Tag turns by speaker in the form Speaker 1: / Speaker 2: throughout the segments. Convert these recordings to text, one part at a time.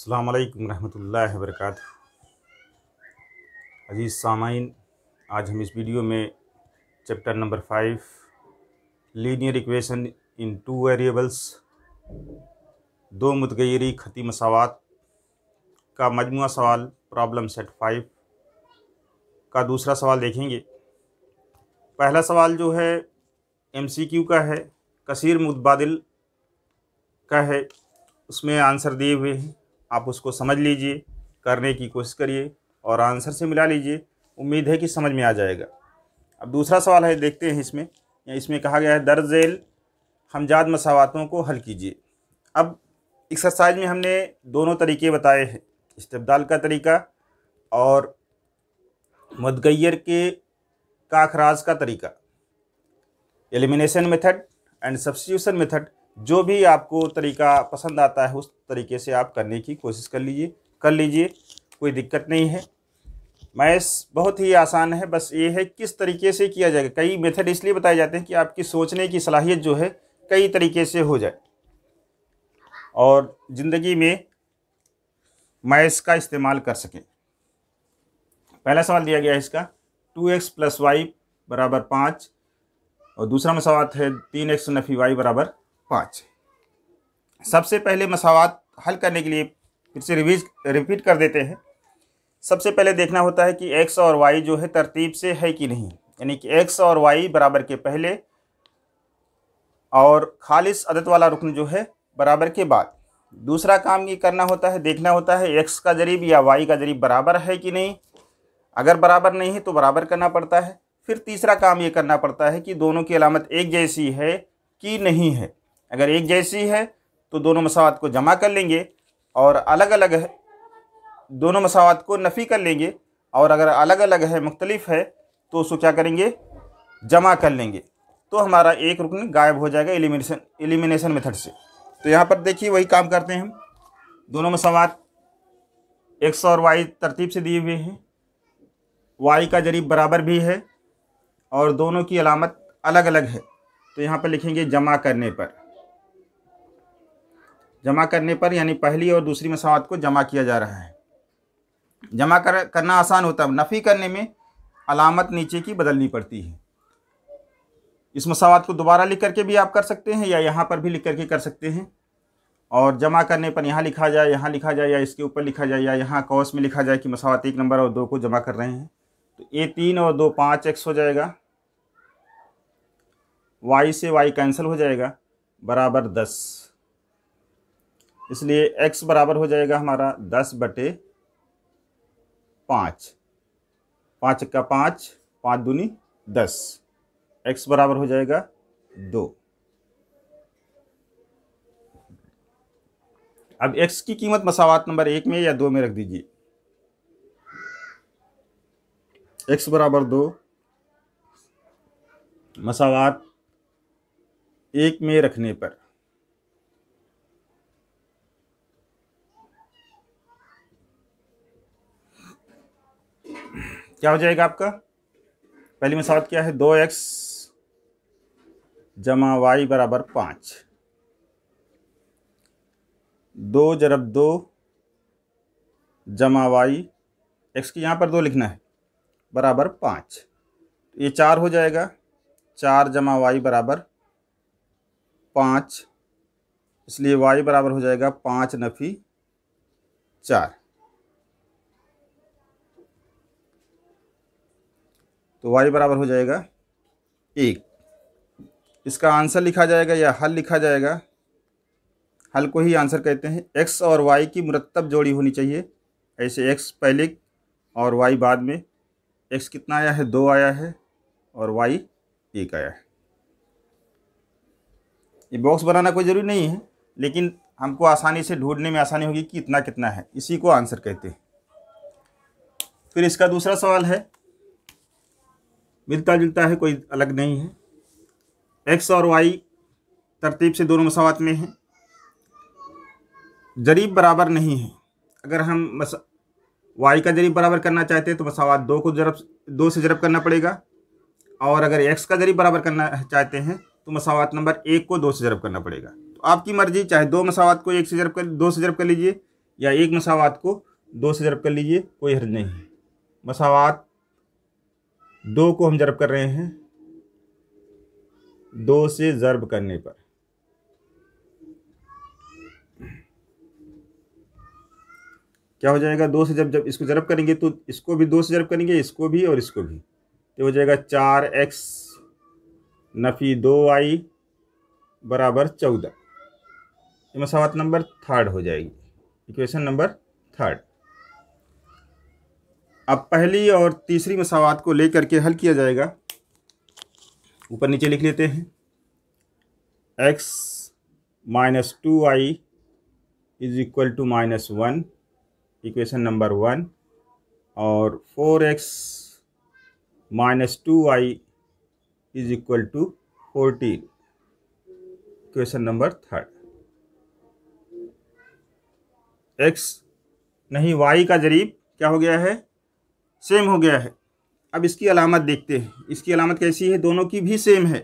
Speaker 1: अल्लाम रहमतुल्लाहि वरक अजीज़ सामाइन आज हम इस वीडियो में chapter number five linear equation in two variables दो मतगैरी खती मसावत का मजमू सवाल प्रॉब्लम सेट फाइव का दूसरा सवाल देखेंगे पहला सवाल जो है एमसीक्यू का है कसर मुतबाद का है उसमें आंसर दिए हुए हैं आप उसको समझ लीजिए करने की कोशिश करिए और आंसर से मिला लीजिए उम्मीद है कि समझ में आ जाएगा अब दूसरा सवाल है देखते हैं इसमें इसमें कहा गया है झेल हमजाद मसावतों को हल कीजिए अब एक्सरसाइज में हमने दोनों तरीके बताए हैं इस्तेदाल का तरीका और मदगैर के का अखराज का तरीका elimination method and substitution method जो भी आपको तरीका पसंद आता है उस तरीके से आप करने की कोशिश कर लीजिए कर लीजिए कोई दिक्कत नहीं है मैथ बहुत ही आसान है बस ये है किस तरीके से किया जाएगा कई मेथड इसलिए बताए जाते हैं कि आपकी सोचने की सलाहियत जो है कई तरीके से हो जाए और ज़िंदगी में मैथ्स का इस्तेमाल कर सकें पहला सवाल दिया गया है इसका टू एक्स प्लस वाई बराबर पाँच और दूसरा में सवाल है तीन एक्स नफी वाई बराबर पाँच सबसे पहले मसावत हल करने के लिए फिर से रिवीज रिपीट कर देते हैं सबसे पहले देखना होता है कि एक्स और वाई जो है तरतीब से है कि नहीं यानी कि एक्स और वाई बराबर के पहले और खालिश अदत वाला रुकन जो है बराबर के बाद दूसरा काम ये करना होता है देखना होता है एक्स का जरीब या वाई का जरीब बराबर है कि नहीं अगर बराबर नहीं है तो बराबर करना पड़ता है फिर तीसरा काम ये करना पड़ता है कि दोनों की अलामत एक जैसी है कि नहीं है अगर एक जैसी है तो दोनों मसावत को जमा कर लेंगे और अलग अलग है दोनों मसावत को नफ़ी कर लेंगे और अगर अलग अलग है मुख्तलिफ है तो उसको क्या करेंगे जमा कर लेंगे तो हमारा एक रुकन गायब हो जाएगा एलिमिनेशन एलिमिनेशन मेथड से तो यहाँ पर देखिए वही काम करते हैं हम दोनों मसावत एक्स और वाई तरतीब से दिए हुए हैं वाई का जरीब बराबर भी है और दोनों की अलामत अलग अलग है तो यहाँ पर लिखेंगे जमा करने पर जमा करने पर यानी पहली और दूसरी मसावत को जमा किया जा रहा है जमा कर करना आसान होता है नफ़ी करने में अलामत नीचे की बदलनी पड़ती है इस मसावत को दोबारा लिख करके भी आप कर सकते हैं या यहाँ पर भी लिख करके कर सकते हैं और जमा करने पर यहाँ लिखा जाए यहाँ लिखा जाए या इसके ऊपर लिखा जाए या यहाँ कौस में लिखा जाए कि मसावत एक नंबर और दो को जमा कर रहे हैं तो ए तीन और दो पाँच एक्स हो जाएगा वाई से वाई कैंसिल हो जाएगा बराबर दस इसलिए x बराबर हो जाएगा हमारा दस बटे पाँच पाँच का पाँच पाँच दूनी दस x बराबर हो जाएगा दो अब x की कीमत मसावत नंबर एक में या दो में रख दीजिए x बराबर दो मसावत एक में रखने पर क्या हो जाएगा आपका पहली मसावत क्या है दो एक्स जमा वाई बराबर पाँच दो जरब दो जमा वाई एक्स की यहाँ पर दो लिखना है बराबर पाँच तो ये चार हो जाएगा चार जमा वाई बराबर पाँच इसलिए वाई बराबर हो जाएगा पाँच नफ़ी चार तो वाई बराबर हो जाएगा एक इसका आंसर लिखा जाएगा या हल लिखा जाएगा हल को ही आंसर कहते हैं एक्स और वाई की मुरतब जोड़ी होनी चाहिए ऐसे एक्स पहले और वाई बाद में एक्स कितना आया है दो आया है और वाई एक आया है ये बॉक्स बनाना कोई ज़रूरी नहीं है लेकिन हमको आसानी से ढूंढने में आसानी होगी कि इतना कितना है इसी को आंसर कहते हैं फिर इसका दूसरा सवाल है मिलता जुलता है कोई अलग नहीं है एक्स और वाई तरतीब से दोनों मसावत में हैं जरीब बराबर नहीं है अगर हम मस वाई का जरीब बराबर करना चाहते हैं तो मसावत दो को जरब दो से जरब करना पड़ेगा और अगर एक्स का जरीब बराबर करना चाहते हैं तो मसावत नंबर एक को दो से जरब करना पड़ेगा तो आपकी मर्ज़ी चाहे दो मसावत को एक से जरब कर दो से जरब कर लीजिए या एक मसावत को दो से जरब कर लीजिए कोई हर्ज नहीं है मसावत दो को हम जरब कर रहे हैं दो से ज़रब करने पर क्या हो जाएगा दो से जब जब इसको जरब करेंगे तो इसको भी दो से जरब करेंगे इसको भी और इसको भी तो हो जाएगा चार एक्स नफ़ी दो आई बराबर चौदह मसावत नंबर थर्ड हो जाएगी इक्वेशन नंबर थर्ड अब पहली और तीसरी मसावत को लेकर के हल किया जाएगा ऊपर नीचे लिख लेते हैं x minus two y is equal to minus one equation number one और four x minus two y is equal to fourteen equation number third x नहीं वाई का जरीब क्या हो गया है सेम हो गया है अब इसकी अलामत देखते हैं इसकी अलामत कैसी है दोनों की भी सेम है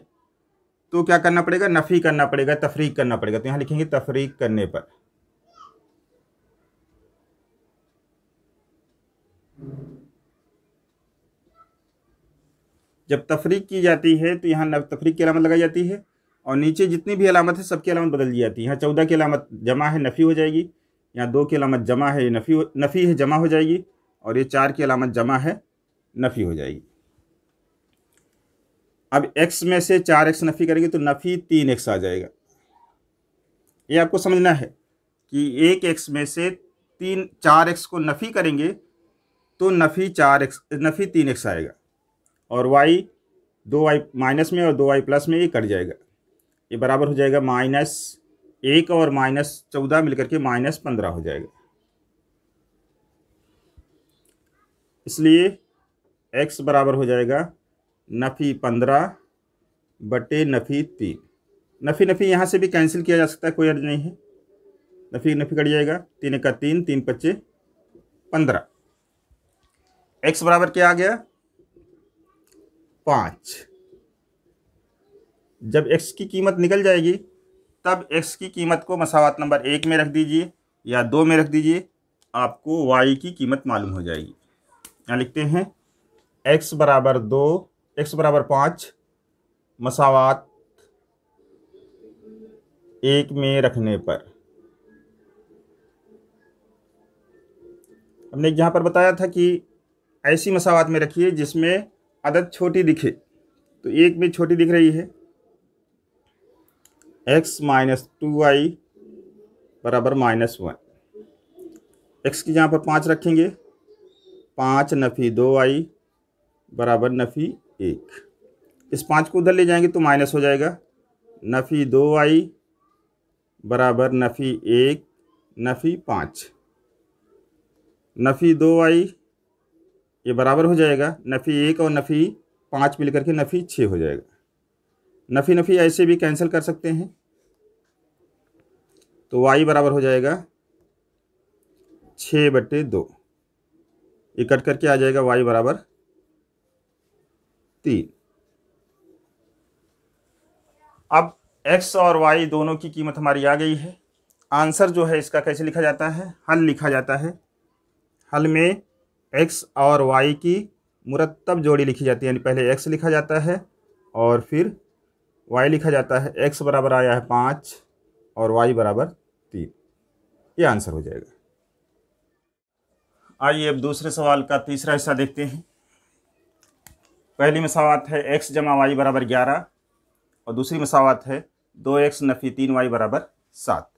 Speaker 1: तो क्या करना पड़ेगा नफ़ी करना पड़ेगा तफरीक करना पड़ेगा तो यहाँ लिखेंगे तफरीक करने पर जब तफरीक की जाती है तो यहाँ तफरीक की अलामत लगाई जाती है और नीचे जितनी भी अलामत है सबकी अलामत बदल दी जाती है यहाँ चौदह की अलामत जमा है नफ़ी हो जाएगी यहाँ दो की अलामत जमा है नफ़ी नफ़ी है जमा हो जाएगी और ये चार की अलामत जमा है नफ़ी हो जाएगी अब एक्स में से चार एक्स नफ़ी करेंगे तो नफ़ी तीन एक्स आ जाएगा ये आपको समझना है कि एक एक्स में से तीन चार एक्स को नफ़ी करेंगे तो नफ़ी चार एक्स नफ़ी तीन एक्स आएगा और वाई दो वाई माइनस में और दो वाई प्लस में ये कट जाएगा ये बराबर हो जाएगा माइनस एक और माइनस चौदह मिलकर के माइनस पंद्रह हो जाएगा इसलिए एक्स बराबर हो जाएगा नफ़ी पंद्रह बटे नफ़ी तीन नफ़ी नफ़ी यहाँ से भी कैंसिल किया जा सकता है कोई अर्ज नहीं है नफ़ी नफ़ी कट जाएगा तीन एक तीन तीन पच्चे पंद्रह एक्स बराबर क्या आ गया पाँच जब एक्स की कीमत निकल जाएगी तब एक्स की कीमत को मसावत नंबर एक में रख दीजिए या दो में रख दीजिए आपको वाई की कीमत मालूम हो जाएगी यहाँ लिखते हैं एक्स बराबर दो एक्स बराबर पाँच मसावात एक में रखने पर हमने यहाँ पर बताया था कि ऐसी मसावत में रखिए जिसमें अदद छोटी दिखे तो एक में छोटी दिख रही है एक्स माइनस टू आई बराबर माइनस वन एक्स की यहाँ पर पाँच रखेंगे पाँच नफ़ी दो आई बराबर नफ़ी एक इस पाँच को उधर ले जाएंगे तो माइनस हो जाएगा नफ़ी दो आई बराबर नफ़ी एक नफ़ी पाँच नफ़ी दो आई ये बराबर हो जाएगा नफ़ी एक और नफ़ी पाँच मिलकर के नफ़ी छः हो जाएगा नफ़ी नफ़ी ऐसे भी कैंसिल कर सकते हैं तो वाई बराबर हो जाएगा छः बटे दो ये कट करके आ जाएगा वाई बराबर तीन अब एक्स और वाई दोनों की कीमत हमारी आ गई है आंसर जो है इसका कैसे लिखा जाता है हल लिखा जाता है हल में एक्स और वाई की मुरतब जोड़ी लिखी जाती है यानी पहले एक्स लिखा जाता है और फिर वाई लिखा जाता है एक्स बराबर आया है पाँच और वाई बराबर तीन ये आंसर हो जाएगा आइए अब दूसरे सवाल का तीसरा हिस्सा देखते हैं पहली मसावत है एक्स जमा वाई बराबर ग्यारह और दूसरी मसावत है दो एक्स नफ़ी तीन वाई बराबर सात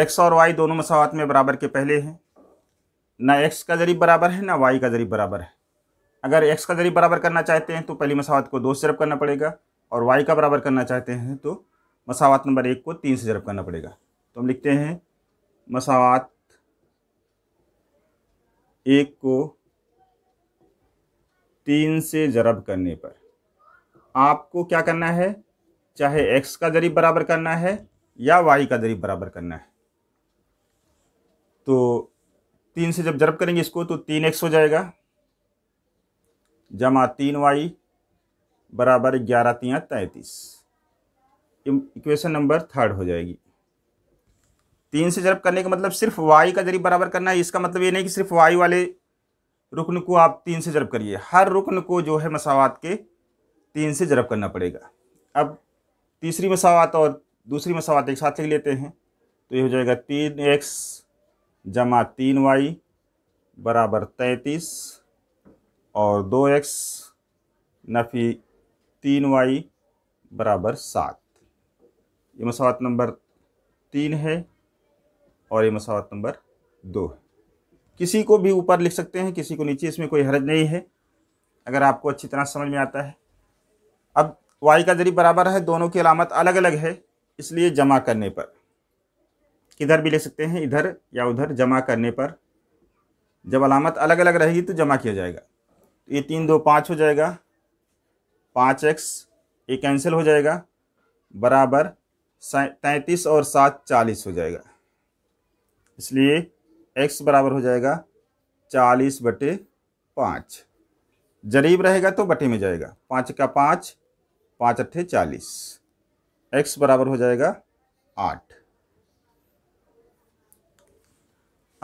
Speaker 1: एक्स और वाई दोनों मसावत में बराबर के पहले हैं ना एक्स का जरिए बराबर है ना वाई का जरिए बराबर है अगर एक्स का जरिए बराबर करना चाहते हैं तो पहली मसावत को दो से जरब करना पड़ेगा और वाई का बराबर करना चाहते हैं तो मसावत नंबर एक को तीन से जरब करना पड़ेगा तो हम लिखते हैं मसावत एक को तीन से जरब करने पर आपको क्या करना है चाहे एक्स का जरिए बराबर करना है या वाई का जरिए बराबर करना है तो तीन से जब जरब करेंगे इसको तो तीन एक्स हो जाएगा जमा तीन वाई बराबर ग्यारह तिया तैंतीस इक्वेशन नंबर थर्ड हो जाएगी तीन से जरब करने का मतलब सिर्फ वाई का जरिए बराबर करना है इसका मतलब ये नहीं कि सिर्फ वाई वाले रुकन को आप तीन से जरब करिए हर रुकन को जो है मसावत के तीन से जरब करना पड़ेगा अब तीसरी मसावत और दूसरी मसावत एक साथ लिख लेते हैं तो ये हो जाएगा तीन एक्स जमा तीन वाई बराबर तैंतीस और दो एक्स नफ़ी तीन वाई बराबर सात ये मसावत नंबर तीन है और ये मसावत नंबर दो है किसी को भी ऊपर लिख सकते हैं किसी को नीचे इसमें कोई हरज नहीं है अगर आपको अच्छी तरह समझ में आता है अब वाई का जरिए बराबर है दोनों की अलामत अलग अलग है इसलिए जमा करने पर इधर भी ले सकते हैं इधर या उधर जमा करने पर जब अलामत अलग अलग रहेगी तो जमा किया जाएगा तो ये तीन दो पाँच हो जाएगा पाँच एक्स ये कैंसिल हो जाएगा बराबर तैंतीस और सात चालीस हो जाएगा इसलिए एक्स बराबर हो जाएगा चालीस बटे पाँच जरीब रहेगा तो बटे में जाएगा पाँच का पाँच पाँच अट्ठे चालीस एक्स बराबर हो जाएगा आठ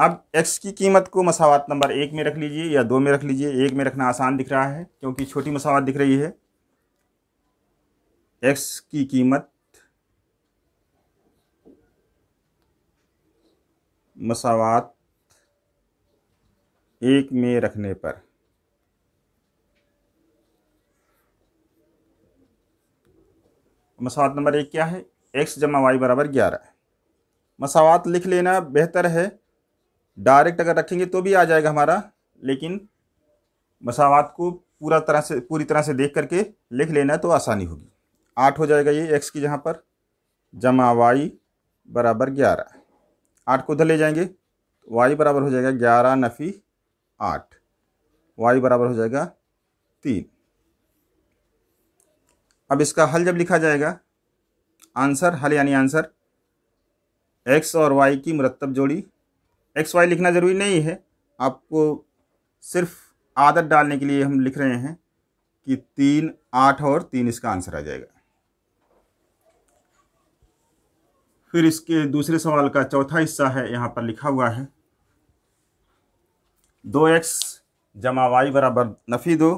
Speaker 1: अब x की कीमत को मसावत नंबर एक में रख लीजिए या दो में रख लीजिए एक में रखना आसान दिख रहा है क्योंकि छोटी मसावत दिख रही है x की कीमत मसावात एक में रखने पर मसावात नंबर एक क्या है एक्स जमा वाई बराबर ग्यारह मसावात लिख लेना बेहतर है डायरेक्ट अगर रखेंगे तो भी आ जाएगा हमारा लेकिन मसावत को पूरा तरह से पूरी तरह से देख करके लिख लेना तो आसानी होगी आठ हो जाएगा ये एक्स की जहाँ पर जमा वाई बराबर ग्यारह आठ को उधर ले जाएंगे तो वाई बराबर हो जाएगा ग्यारह नफ़ी आठ वाई बराबर हो जाएगा तीन अब इसका हल जब लिखा जाएगा आंसर हल यानी आंसर एक्स और वाई की मुरतब जोड़ी एक्स वाई लिखना ज़रूरी नहीं है आपको सिर्फ आदत डालने के लिए हम लिख रहे हैं कि तीन आठ और तीन इसका आंसर आ जाएगा फिर इसके दूसरे सवाल का चौथा हिस्सा है यहाँ पर लिखा हुआ है दो एक्स जमा वाई बराबर नफ़ी दो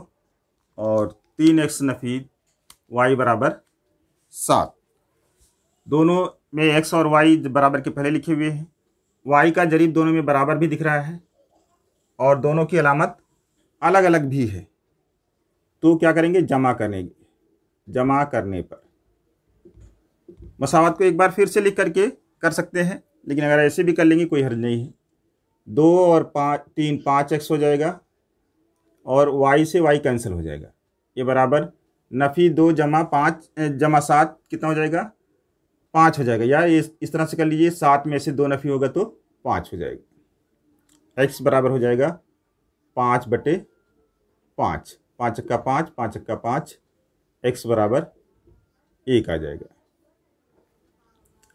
Speaker 1: और तीन एक्स नफ़ी वाई बराबर सात दोनों में एक्स और वाई बराबर के पहले लिखे हुए हैं वाई का जरीब दोनों में बराबर भी दिख रहा है और दोनों की अलामत अलग अलग भी है तो क्या करेंगे जमा करेंगे जमा करने पर मसावत को एक बार फिर से लिख करके कर सकते हैं लेकिन अगर ऐसे भी कर लेंगे कोई हर्ज नहीं है दो और पाँच तीन पाँच एक्स हो जाएगा और वाई से वाई कैंसिल हो जाएगा ये बराबर नफ़ी दो जमा पाँच जमा सात कितना हो जाएगा पाँच हो जाएगा या इस इस तरह से कर लीजिए सात में से दो नफ़ी होगा तो पाँच हो जाएगा एक्स बराबर हो जाएगा पाँच बटे पाँच पाँच का पाँच पाँच का पाँच एक्स बराबर एक आ जाएगा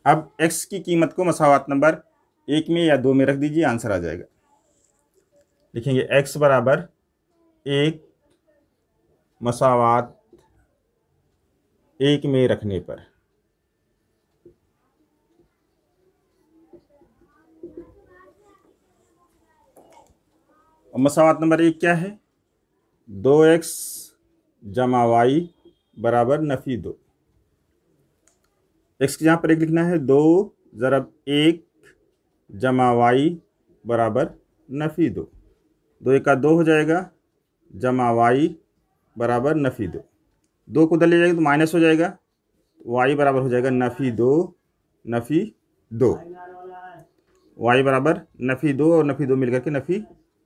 Speaker 1: अब एक्स की कीमत को मसावत नंबर एक में या दो में रख दीजिए आंसर आ जाएगा लिखेंगे एक्स बराबर एक मसावत एक में रखने पर और मसावत नंबर एक क्या है दो एक्स जमा वाई बराबर नफ़ी दो एक्स के यहाँ पर एक लिखना है दो ज़रब एक जमा वाई बराबर नफ़ी दो दो एक का दो हो जाएगा जमा वाई बराबर नफ़ी दो दो को उधर ले जाएगा तो माइनस हो जाएगा वाई तो बराबर हो जाएगा नफ़ी दो नफ़ी दो वाई बराबर नफ़ी दो और नफ़ी दो मिलकर के नफ़ी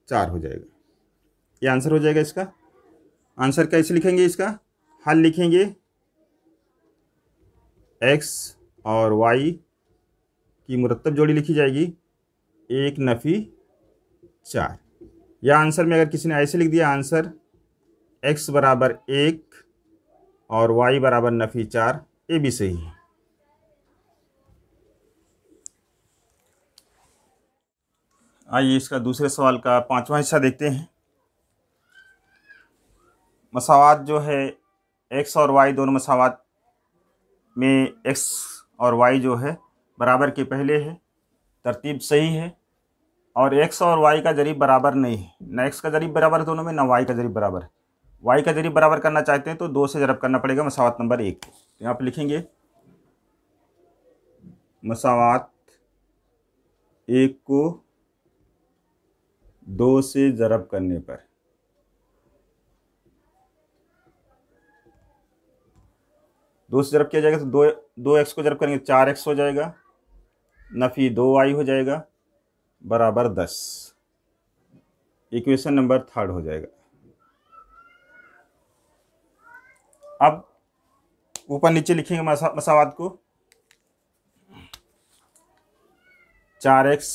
Speaker 1: चार हो जाएगा ये आंसर हो जाएगा इसका आंसर कैसे लिखेंगे इसका हल लिखेंगे एक्स और वाई की मुरतब जोड़ी लिखी जाएगी एक नफ़ी चार या आंसर में अगर किसी ने ऐसे लिख दिया आंसर एक्स बराबर एक और वाई बराबर नफ़ी चार ये भी सही है आइए इसका दूसरे सवाल का पांचवा हिस्सा देखते हैं मसावत जो है एक्स और वाई दोनों मसावत में एक्स और वाई जो है बराबर के पहले है तरतीब सही है और एक्स और वाई का जरीब बराबर नहीं है ना एक्स का जरीब बराबर है दोनों में ना वाई का जरीब बराबर है वाई का जरीब बराबर करना चाहते हैं तो दो से जरब करना पड़ेगा मसावत नंबर एक को तो यहाँ पर लिखेंगे मसावत एक को दो से ज़रब करने पर दो से जरब किया जाएगा तो दो दो एक्स को जरब करेंगे चार एक्स हो जाएगा नफ़ी दो आई हो जाएगा बराबर दस इक्वेशन नंबर थर्ड हो जाएगा अब ऊपर नीचे लिखेंगे मसा, मसावाद को चार एक्स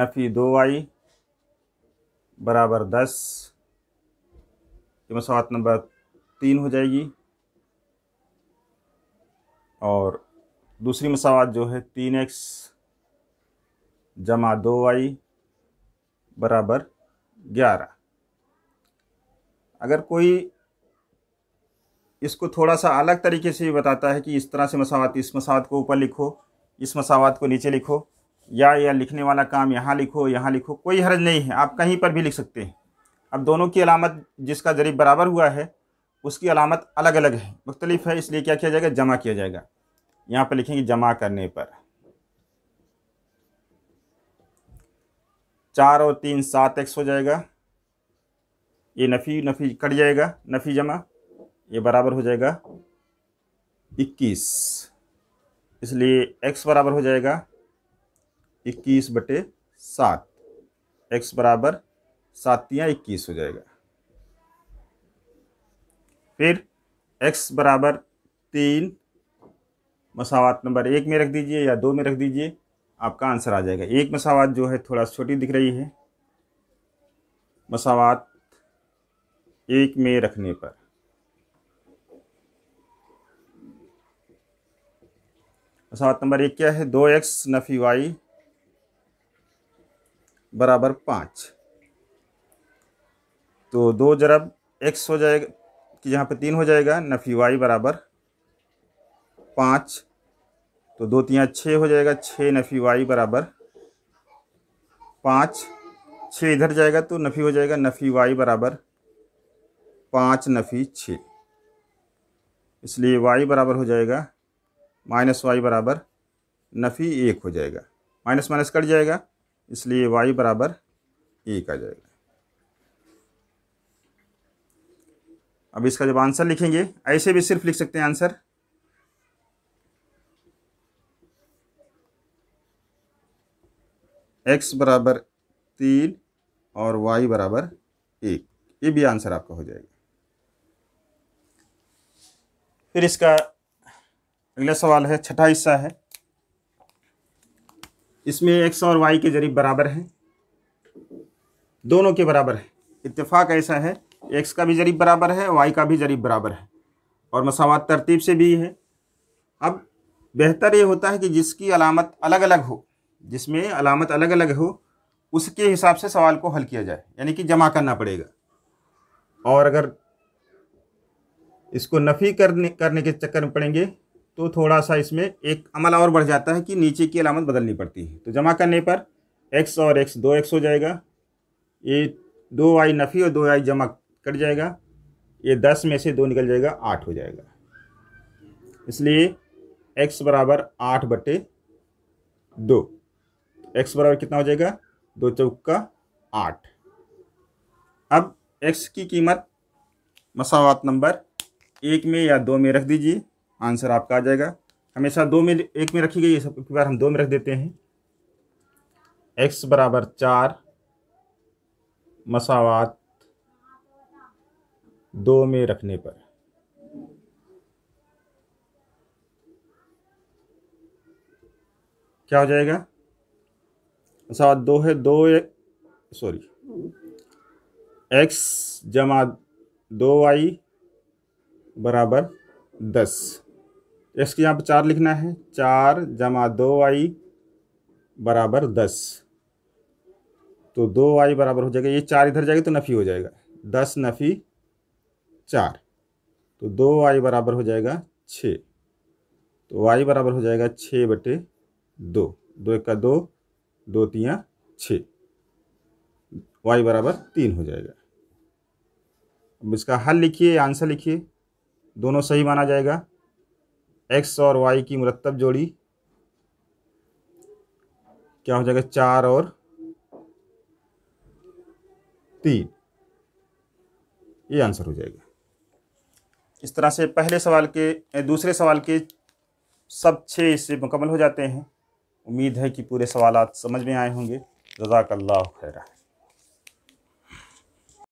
Speaker 1: नफ़ी दो आई बराबर दस मसावाद नंबर तीन हो जाएगी और दूसरी मसावत जो है तीन एक्स जमा दो वाई बराबर ग्यारह अगर कोई इसको थोड़ा सा अलग तरीके से बताता है कि इस तरह से मसावत इस मसावत को ऊपर लिखो इस मसावत को नीचे लिखो या या लिखने वाला काम यहाँ लिखो यहाँ लिखो कोई हर्ज नहीं है आप कहीं पर भी लिख सकते हैं अब दोनों की अलामत जिसका जरिए बराबर हुआ है उसकी अलामत अलग अलग है मुख्तलिफ है इसलिए क्या किया जाएगा जमा किया जाएगा यहाँ पर लिखेंगे जमा करने पर चार और तीन सात एक्स हो जाएगा ये नफ़ी नफ़ी कट जाएगा नफ़ी जमा ये बराबर हो जाएगा इक्कीस इसलिए एक्स बराबर हो जाएगा इक्कीस बटे सात एक्स बराबर सात या इक्कीस हो जाएगा फिर x बराबर तीन मसावत नंबर एक में रख दीजिए या दो में रख दीजिए आपका आंसर आ जाएगा एक मसावत जो है थोड़ा छोटी दिख रही है मसावत एक में रखने पर मसावत नंबर एक क्या है दो एक्स नफी वाई बराबर पाँच तो दो जरब एक्स हो जाएगा कि यहाँ पे तीन हो जाएगा नफी वाई बराबर पाँच तो दो तीन छः हो जाएगा छः नफी वाई बराबर पाँच छः इधर जाएगा तो नफी हो जाएगा नफी वाई बराबर पाँच नफी छ इसलिए वाई बराबर हो जाएगा माइनस वाई बराबर नफ़ी एक हो जाएगा माइनस माइनस कट जाएगा इसलिए वाई बराबर एक आ जाएगा अब इसका जब आंसर लिखेंगे ऐसे भी सिर्फ लिख सकते हैं आंसर एक्स बराबर तीन और वाई बराबर एक ये भी आंसर आपका हो जाएगा फिर इसका अगला सवाल है छठा हिस्सा है इसमें एक्स और वाई के जरिए बराबर हैं दोनों के बराबर है इत्तेफाक ऐसा है एक्स का भी जरीब बराबर है वाई का भी जरीब बराबर है और मसावत तरतीब से भी है अब बेहतर ये होता है कि जिसकी अलामत अलग अलग हो जिसमें अलामत अलग अलग हो उसके हिसाब से सवाल को हल किया जाए यानी कि जमा करना पड़ेगा और अगर इसको नफ़ी करने करने के चक्कर में पड़ेंगे तो थोड़ा सा इसमें एक अमल और बढ़ जाता है कि नीचे की अलामत बदलनी पड़ती है तो जमा करने पर एक्स और एक्स दो एक्स हो जाएगा ये दो आई नफ़ी और दो आई जमा कट जाएगा ये दस में से दो निकल जाएगा आठ हो जाएगा इसलिए x बराबर आठ बटे दो एक्स बराबर कितना हो जाएगा दो चौका आठ अब x की कीमत मसावत नंबर एक में या दो में रख दीजिए आंसर आपका आ जाएगा हमेशा दो में एक में रखी गई है सब बार हम दो में रख देते हैं एक्स बराबर चार मसावत दो में रखने पर क्या हो जाएगा सात अच्छा, दो है दो सॉरी एक्स जमा दो वाई बराबर दस एक्स के यहाँ पर चार लिखना है चार जमा दो वाई बराबर दस तो दो वाई बराबर हो जाएगा ये चार इधर जाएगा तो नफ़ी हो जाएगा दस नफ़ी चार तो दो वाई बराबर हो जाएगा छः तो वाई बराबर हो जाएगा छः बटे दो दो एक का दो दो तिया छः वाई बराबर तीन हो जाएगा अब इसका हल लिखिए आंसर लिखिए दोनों सही माना जाएगा एक्स और वाई की मुरतब जोड़ी क्या हो जाएगा चार और तीन ये आंसर हो जाएगा इस तरह से पहले सवाल के दूसरे सवाल के सब छः इससे मुकम्मल हो जाते हैं उम्मीद है कि पूरे सवाल समझ में आए होंगे जजाकल्ला खैरा